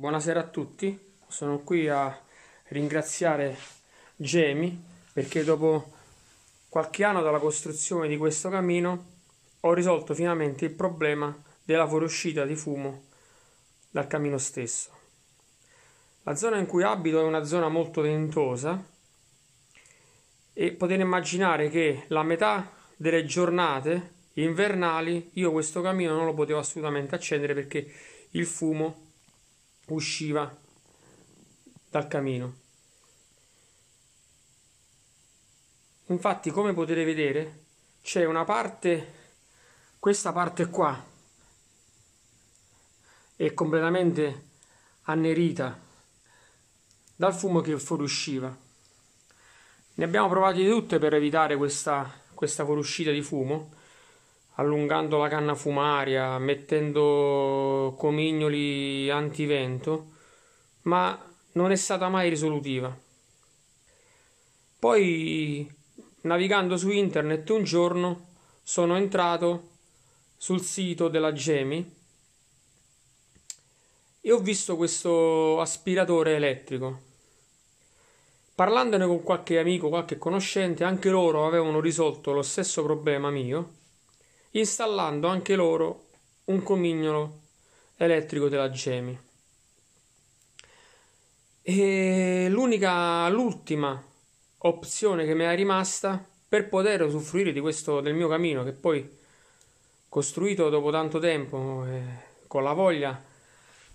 Buonasera a tutti, sono qui a ringraziare Gemi perché dopo qualche anno dalla costruzione di questo camino ho risolto finalmente il problema della fuoriuscita di fumo dal camino stesso. La zona in cui abito è una zona molto ventosa e potete immaginare che la metà delle giornate invernali io questo camino non lo potevo assolutamente accendere perché il fumo usciva dal camino. Infatti, come potete vedere, c'è una parte, questa parte qua, è completamente annerita dal fumo che fuoriusciva. Ne abbiamo provati tutte per evitare questa, questa fuoriuscita di fumo, allungando la canna fumaria, mettendo comignoli antivento, ma non è stata mai risolutiva. Poi, navigando su internet un giorno, sono entrato sul sito della Gemi e ho visto questo aspiratore elettrico. Parlandone con qualche amico, qualche conoscente, anche loro avevano risolto lo stesso problema mio installando anche loro un comignolo elettrico della Gemi. E l'unica, l'ultima opzione che mi è rimasta per poter usufruire di questo, del mio camino, che poi costruito dopo tanto tempo, eh, con la voglia,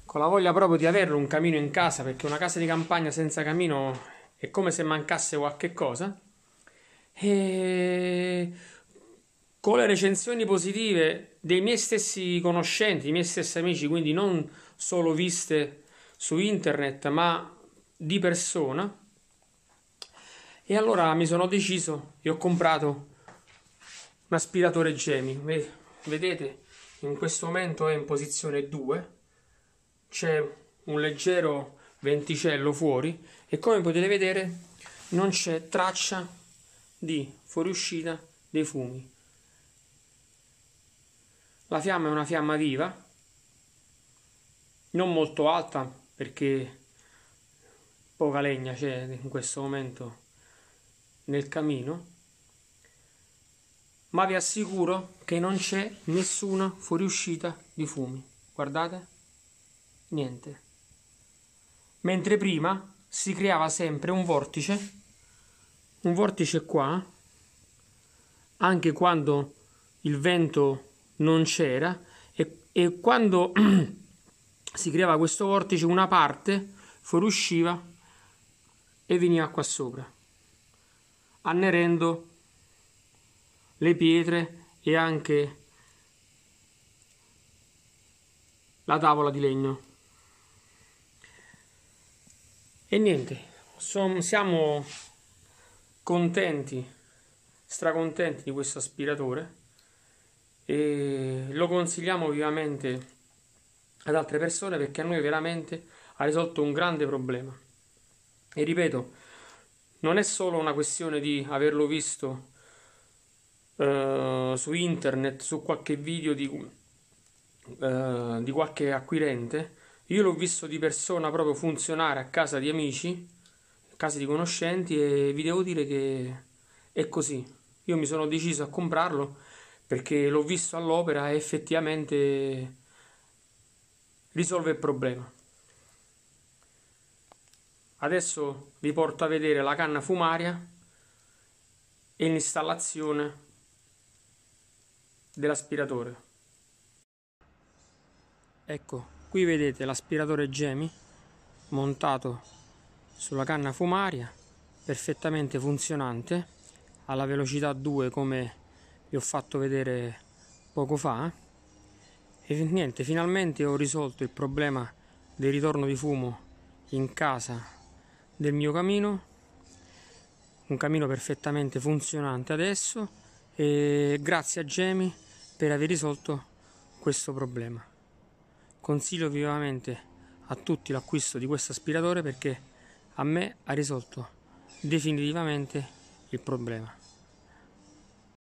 con la voglia proprio di averlo un camino in casa, perché una casa di campagna senza camino è come se mancasse qualche cosa. E con le recensioni positive dei miei stessi conoscenti, dei miei stessi amici, quindi non solo viste su internet, ma di persona. E allora mi sono deciso e ho comprato un aspiratore Gemi. Vedete, in questo momento è in posizione 2. C'è un leggero venticello fuori e come potete vedere non c'è traccia di fuoriuscita dei fumi la fiamma è una fiamma viva, non molto alta perché poca legna c'è in questo momento nel camino, ma vi assicuro che non c'è nessuna fuoriuscita di fumi. Guardate, niente. Mentre prima si creava sempre un vortice, un vortice qua, anche quando il vento non c'era e, e quando si creava questo vortice una parte fuoriusciva e veniva qua sopra, annerendo le pietre e anche la tavola di legno. E niente, som- siamo contenti, stracontenti di questo aspiratore e lo consigliamo vivamente ad altre persone perché a noi veramente ha risolto un grande problema. E ripeto, non è solo una questione di averlo visto eh, su internet, su qualche video di, eh, di qualche acquirente, io l'ho visto di persona proprio funzionare a casa di amici, a casa di conoscenti e vi devo dire che è così. Io mi sono deciso a comprarlo perché l'ho visto all'opera e effettivamente risolve il problema. Adesso vi porto a vedere la canna fumaria e l'installazione dell'aspiratore. Ecco, qui vedete l'aspiratore Gemi montato sulla canna fumaria, perfettamente funzionante, alla velocità 2 come vi ho fatto vedere poco fa eh. e niente finalmente ho risolto il problema del ritorno di fumo in casa del mio camino un camino perfettamente funzionante adesso e grazie a Gemi per aver risolto questo problema consiglio vivamente a tutti l'acquisto di questo aspiratore perché a me ha risolto definitivamente il problema